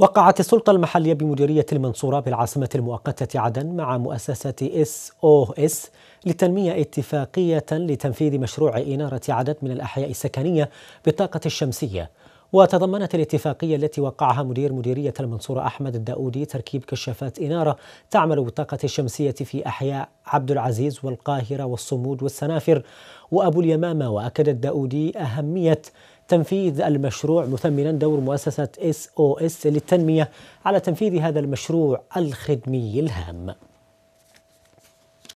وقعت السلطة المحلية بمديرية المنصورة بالعاصمة المؤقتة عدن مع مؤسسة اس او اس لتنمية اتفاقية لتنفيذ مشروع إنارة عدد من الأحياء السكنية بالطاقة الشمسية وتضمنت الاتفاقية التي وقعها مدير مديرية المنصورة أحمد الداودي تركيب كشافات إنارة تعمل بالطاقة الشمسية في أحياء عبد العزيز والقاهرة والصمود والسنافر وأبو اليمامة وأكد الداودي أهمية تنفيذ المشروع مثمنا دور مؤسسة اس او اس للتنمية على تنفيذ هذا المشروع الخدمي الهام